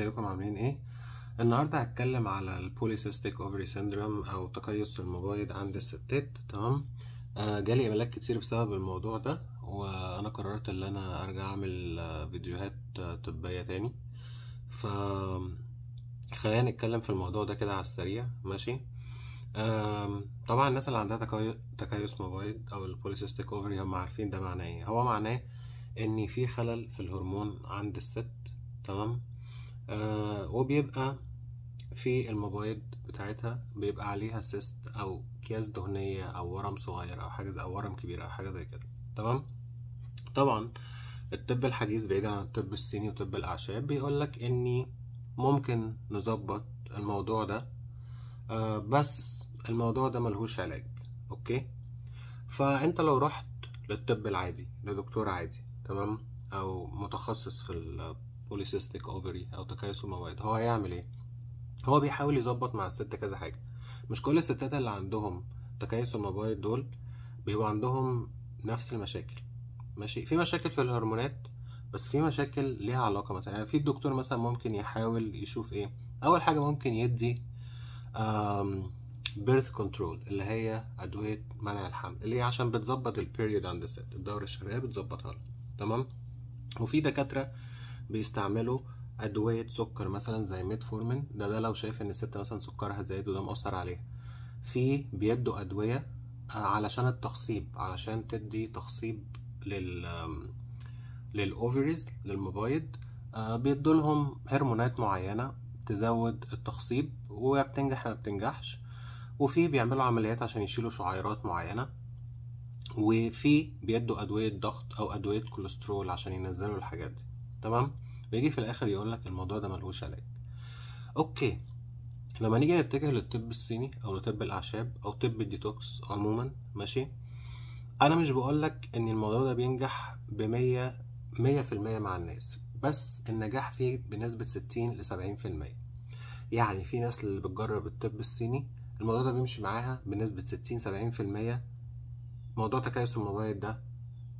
ازيكم عاملين ايه النهارده هتكلم على البوليسيستيك اوفري سيندروم او تقيس المبايض عند الستات تمام آه جالي املاك كتير بسبب الموضوع ده وانا قررت ان انا ارجع اعمل آه، فيديوهات آه، طبيه تاني ف خلينا نتكلم في الموضوع ده كده على السريع ماشي طبعا الناس اللي عندها تكيس مبايض او البوليسيستيك اوفري هم عارفين ده معناه ايه هو معناه ان في خلل في الهرمون عند الست تمام آه، وبيبقى في المبايض بتاعتها بيبقى عليها سيست او اكياس دهنيه او ورم صغير او حاجه او ورم كبير او حاجه زي كده تمام طبعا الطب الحديث بعيدا عن الطب الصيني وطب الاعشاب بيقول لك اني ممكن نظبط الموضوع ده آه، بس الموضوع ده ملهوش علاج اوكي فانت لو رحت للطب العادي لدكتور عادي تمام او متخصص في بوليسيستيك اوفري او تكيس المواد هو هيعمل ايه هو بيحاول يظبط مع الست كذا حاجه مش كل الستات اللي عندهم تكيس المبايض دول بيبقى عندهم نفس المشاكل ماشي في مشاكل في الهرمونات بس في مشاكل ليها علاقه مثلا يعني في الدكتور مثلا ممكن يحاول يشوف ايه اول حاجه ممكن يدي بيرث كنترول اللي هي ادويه منع الحمل اللي هي عشان بتظبط البيريود عند الست الدوره الشهريه بتظبطها لها تمام وفي دكاتره بيستعملوا ادويه سكر مثلا زي ميتفورمين ده ده لو شايف ان الست مثلا سكرها زايد وده مأثر عليها في بيدوا ادويه آه، علشان التخصيب علشان تدي تخصيب لل للاوفريز للمبايض آه، بيدوا لهم هرمونات معينه تزود التخصيب وبتنجح ما بتنجحش وفي بيعملوا عمليات عشان يشيلوا شعيرات معينه وفي بيدوا ادويه ضغط او ادويه كوليسترول عشان ينزلوا الحاجات دي تمام بيجي في الاخر يقول لك الموضوع ده ملهوش علاج اوكي لما نيجي نتجه للطب الصيني او لطب الاعشاب او طب الديتوكس عموما ماشي انا مش بقولك ان الموضوع ده بينجح بمية مية في المية مع الناس بس النجاح فيه بنسبة ستين لسبعين في المية يعني في ناس اللي بتجرب الطب الصيني الموضوع ده بيمشي معاها بنسبة ستين سبعين في المية موضوع تكيس الموبايل ده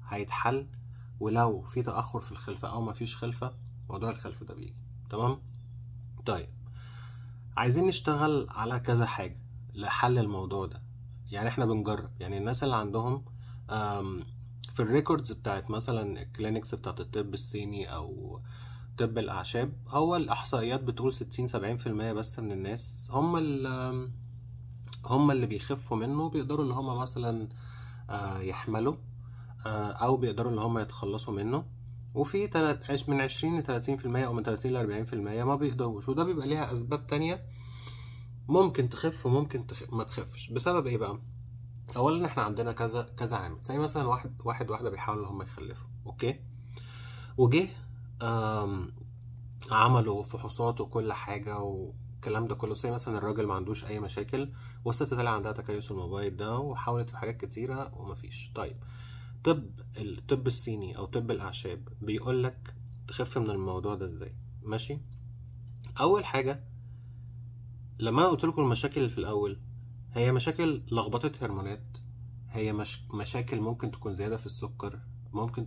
هيتحل ولو في تاخر في الخلفه او مفيش خلفه موضوع الخلفه ده بيجي تمام طيب عايزين نشتغل على كذا حاجه لحل الموضوع ده يعني احنا بنجرب يعني الناس اللي عندهم في الريكوردز بتاعت مثلا الكلينكس بتاعت الطب الصيني او طب الاعشاب هو الاحصائيات بتقول 60 70% بس من الناس هم اللي هم اللي بيخفوا منه بيقدروا اللي هم مثلا آه، يحملوا آه، او بيقدروا ان هم يتخلصوا منه وفي تلات من عشرين لتلاتين في المية او من تلاتين لاربعين في المية ما بيقدروش وده بيبقى ليها اسباب تانية ممكن تخف وممكن تخ... ما تخفش بسبب ايه بقى اولا احنا عندنا كذا كذا عامل زي مثلا واحد واحد واحده بيحاولوا ان هم يخلفوا اوكي وجه عملوا فحوصات وكل حاجه والكلام ده كله زي مثلا الراجل ما عندوش اي مشاكل والست طلع عندها تكيس الموبايل ده وحاولت في حاجات كتيره ومفيش طيب طب الطب الصيني او طب الاعشاب بيقول لك تخف من الموضوع ده ازاي ماشي اول حاجه لما انا قلت لكم المشاكل اللي في الاول هي مشاكل لخبطه هرمونات هي مش مشاكل ممكن تكون زياده في السكر ممكن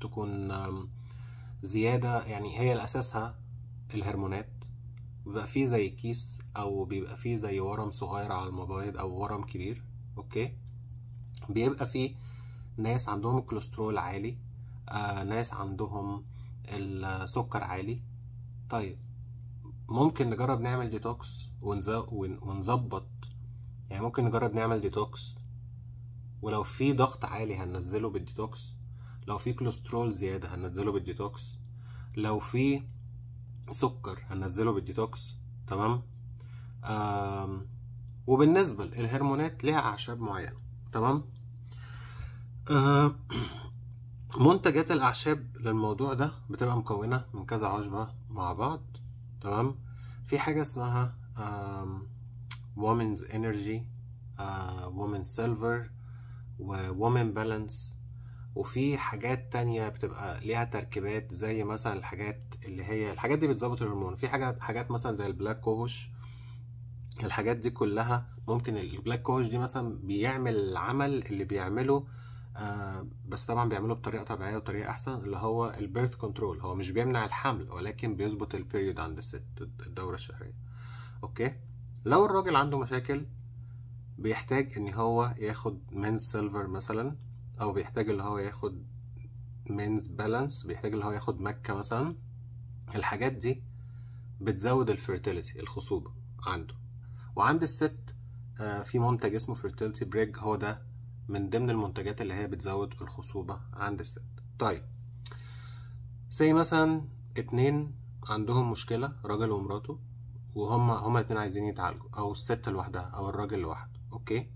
تكون زياده يعني هي الاساسها الهرمونات بيبقى فيه زي كيس او بيبقى فيه زي ورم صغير على المبايض او ورم كبير اوكي بيبقى فيه ناس عندهم الكوليسترول عالي آه، ناس عندهم السكر عالي طيب ممكن نجرب نعمل ديتوكس ونظبط يعني ممكن نجرب نعمل ديتوكس ولو في ضغط عالي هننزله بالديتوكس لو في كوليسترول زياده هننزله بالديتوكس لو في سكر هننزله بالديتوكس تمام وبالنسبه للهرمونات ليها اعشاب معينه تمام آه، منتجات الأعشاب للموضوع ده بتبقى مكونة من كذا عشبة مع بعض تمام في حاجة اسمها وومنز انرجي وومن سيلفر وومن بالانس وفي حاجات تانية بتبقى ليها تركيبات زي مثلا الحاجات اللي هي الحاجات دي بتظبط الهرمون في حاجات حاجات مثلا زي البلاك كوش الحاجات دي كلها ممكن البلاك كوش دي مثلا بيعمل العمل اللي بيعمله آه، بس طبعا بيعمله بطريقه طبيعيه وطريقه احسن اللي هو البيرث كنترول هو مش بيمنع الحمل ولكن بيظبط البيريود عند الست الدوره الشهريه اوكي لو الراجل عنده مشاكل بيحتاج ان هو ياخد مين سيلفر مثلا او بيحتاج اللي هو ياخد مينز بالانس بيحتاج اللي هو ياخد مكه مثلا الحاجات دي بتزود الفيرتيليتي الخصوبه عنده وعند الست آه، في منتج اسمه فيرتيليتي بريج هو ده من ضمن المنتجات اللي هي بتزود الخصوبة عند الست طيب زي مثلا اتنين عندهم مشكلة راجل ومراته وهما هما الاتنين عايزين يتعالجوا او الست لوحدها او الراجل لوحده اوكي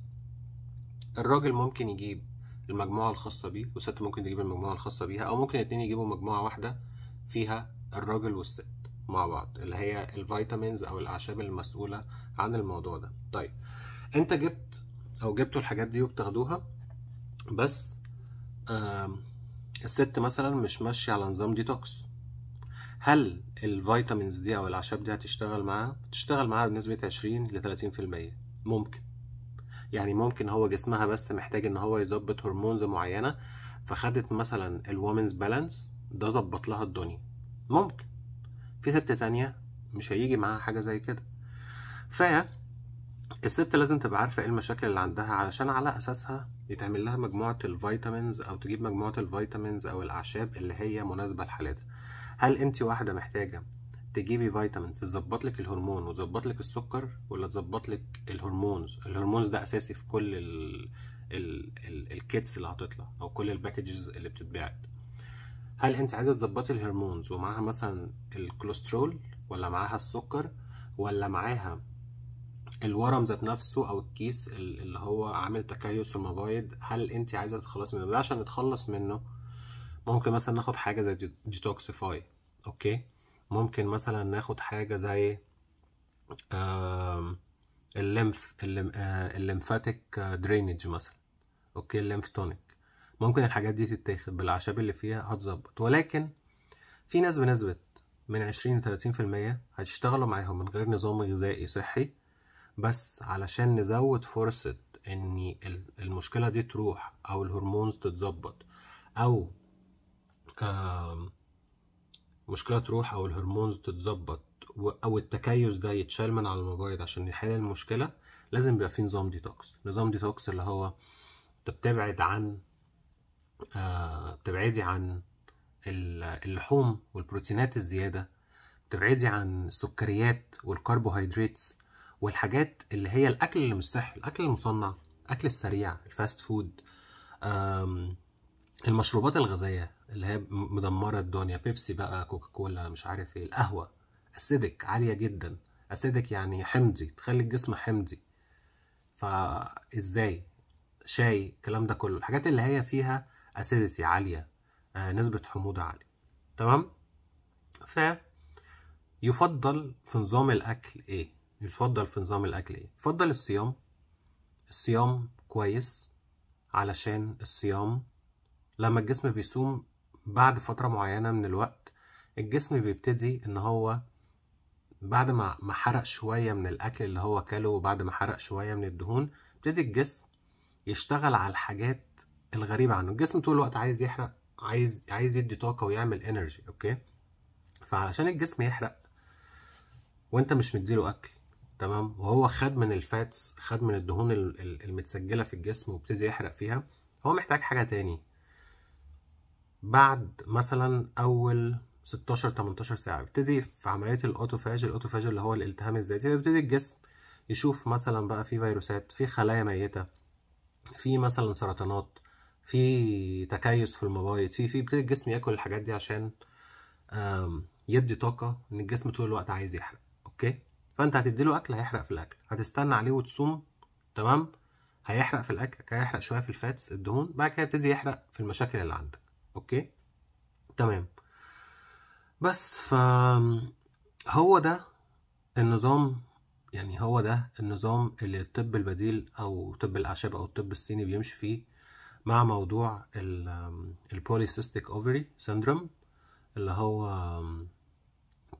الراجل ممكن يجيب المجموعة الخاصة بيه والست ممكن تجيب المجموعة الخاصة بيها او ممكن الاتنين يجيبوا مجموعة واحدة فيها الراجل والست مع بعض اللي هي الفيتامينز او الاعشاب المسؤولة عن الموضوع ده طيب انت جبت او جبتوا الحاجات دي وبتاخدوها بس الست مثلا مش ماشيه على نظام ديتوكس هل الفيتامينز دي او الاعشاب دي هتشتغل معاها بتشتغل معاها بنسبه 20 ل 30% ممكن يعني ممكن هو جسمها بس محتاج ان هو يظبط هرمونز معينه فخدت مثلا الومنز بالانس ده ظبط لها الدنيا ممكن في ست تانية مش هيجي معاها حاجه زي كده فيا الست لازم تبقى عارفه ايه المشاكل اللي عندها علشان على اساسها يتعمل لها مجموعه الفيتامينز او تجيب مجموعه الفيتامينز او الاعشاب اللي هي مناسبه لحالتها هل انت واحده محتاجه تجيبي فيتامينز تظبط لك الهرمون وتظبط لك السكر ولا تظبط لك الهرمونز الهرمونز ده اساسي في كل ال... ال... ال... الكيتس اللي هتطلع او كل الباكجز اللي بتتبعت هل انت عايزه تظبطي الهرمونز ومعاها مثلا الكوليسترول ولا معاها السكر ولا معاها الورم ذات نفسه او الكيس اللي هو عامل تكيس المبايض هل انت عايزه تتخلصي منه ده عشان نتخلص منه ممكن مثلا ناخد حاجه زي ديتوكسيفاي اوكي ممكن مثلا ناخد حاجه زي الليمف الليمفاتيك درينج مثلا اوكي الليمف تونيك ممكن الحاجات دي تتاخد بالاعشاب اللي فيها هتظبط ولكن في ناس بنسبه من 20 ل 30% هتشتغلوا معاهم من غير نظام غذائي صحي بس علشان نزود فرصة ان المشكلة دي تروح او الهرمونز تتظبط او مشكلة تروح او الهرمونز تتظبط او التكيس ده يتشال من على المبايض عشان يحل المشكلة لازم يبقى في نظام ديتوكس نظام ديتوكس اللي هو انت بتبعد عن آه، بتبعدي عن اللحوم والبروتينات الزيادة بتبعدي عن السكريات والكربوهيدراتس والحاجات اللي هي الاكل اللي الاكل المصنع الاكل السريع الفاست فود المشروبات الغازيه اللي هي مدمره الدنيا بيبسي بقى كوكا كولا مش عارف ايه القهوه اسيدك عاليه جدا اسيدك يعني حمضي تخلي الجسم حمضي فازاي شاي الكلام ده كله الحاجات اللي هي فيها اسيدتي عاليه آه، نسبه حموضه عاليه تمام ف يفضل في نظام الاكل ايه يفضل في نظام الأكل إيه؟ يفضل الصيام الصيام كويس علشان الصيام لما الجسم بيصوم بعد فترة معينة من الوقت الجسم بيبتدي إن هو بعد ما ما حرق شوية من الأكل اللي هو كله وبعد ما حرق شوية من الدهون يبتدي الجسم يشتغل على الحاجات الغريبة عنه الجسم طول الوقت عايز يحرق عايز عايز يدي طاقة ويعمل انرجي اوكي فعلشان الجسم يحرق وانت مش مديله اكل تمام وهو خد من الفاتس خد من الدهون المتسجله في الجسم وابتدي يحرق فيها هو محتاج حاجه تاني بعد مثلا اول 16 18 ساعه بيبتدي في عمليه الاوتوفاج الاوتوفاج اللي هو الالتهام الذاتي بيبتدي الجسم يشوف مثلا بقى في فيروسات في خلايا ميته في مثلا سرطانات في تكيس في المبايض في في يبتدي الجسم ياكل الحاجات دي عشان يدي طاقه ان الجسم طول الوقت عايز يحرق اوكي فانت هتديله اكل هيحرق في الاكل هتستنى عليه وتصوم تمام هيحرق في الاكل هيحرق شويه في الفاتس الدهون بعد كده يبتدي يحرق في المشاكل اللي عندك اوكي تمام بس ف هو ده النظام يعني هو ده النظام اللي الطب البديل او طب الاعشاب او الطب الصيني بيمشي فيه مع موضوع البوليسيستيك اوفري سيندروم اللي هو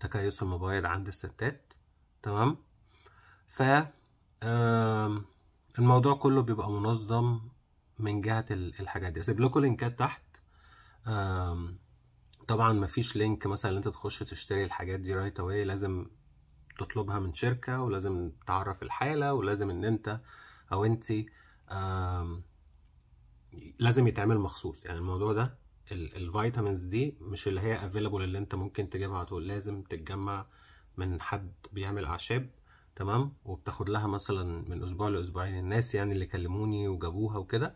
تكيس المبايض عند الستات تمام ف الموضوع كله بيبقى منظم من جهة الحاجات دي اسيب لكم لينكات تحت طبعا مفيش لينك مثلا انت تخش تشتري الحاجات دي رايت اواي لازم تطلبها من شركة ولازم تعرف الحالة ولازم ان انت او انت لازم يتعمل مخصوص يعني الموضوع ده الفيتامينز دي مش اللي هي افيلابل اللي انت ممكن تجيبها على طول لازم تتجمع من حد بيعمل اعشاب تمام وبتاخد لها مثلا من اسبوع لاسبوعين الناس يعني اللي كلموني وجابوها وكده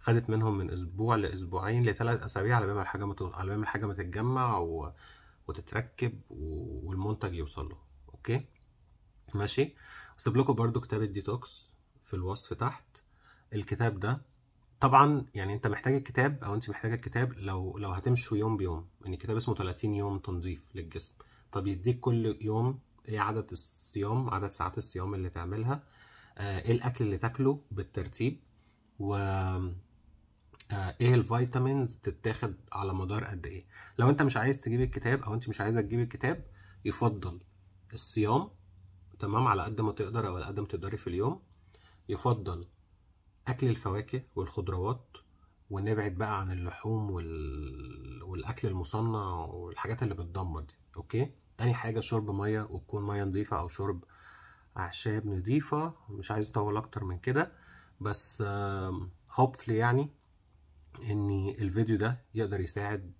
خدت منهم من اسبوع لاسبوعين لثلاث اسابيع على ما الحاجه مت... على ما الحاجه ما تتجمع و... وتتركب و... والمنتج يوصل له اوكي ماشي اسيب لكم برده كتاب الديتوكس في الوصف تحت الكتاب ده طبعا يعني انت محتاج الكتاب او انت محتاجه الكتاب لو لو هتمشوا يوم بيوم يعني الكتاب اسمه 30 يوم تنظيف للجسم طب يديك كل يوم ايه عدد الصيام عدد ساعات الصيام اللي تعملها آه، ايه الاكل اللي تاكله بالترتيب و آه، ايه الفيتامينز تتاخد على مدار قد ايه لو انت مش عايز تجيب الكتاب او انت مش عايزه تجيب الكتاب يفضل الصيام تمام على قد ما تقدر او على قد ما تقدري في اليوم يفضل اكل الفواكه والخضروات ونبعد بقى عن اللحوم وال والاكل المصنع والحاجات اللي بتدمر دي اوكي تاني حاجه شرب ميه وتكون ميه نظيفه او شرب اعشاب نظيفه مش عايز اطول اكتر من كده بس هوبفلي يعني ان الفيديو ده يقدر يساعد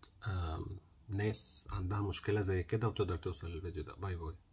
ناس عندها مشكله زي كده وتقدر توصل للفيديو ده باي باي